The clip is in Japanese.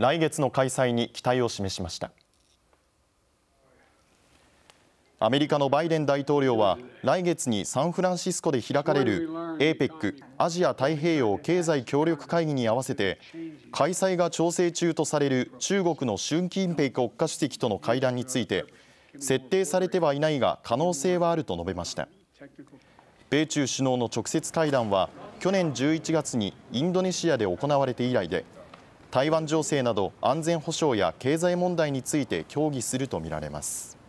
来月の開催に期待を示しましたアメリカのバイデン大統領は来月にサンフランシスコで開かれる APEC= アジア太平洋経済協力会議に合わせて開催が調整中とされる中国の習近平国家主席との会談について設定されてはいないが可能性はあると述べました米中首脳の直接会談は去年11月にインドネシアで行われて以来で台湾情勢など安全保障や経済問題について協議するとみられます。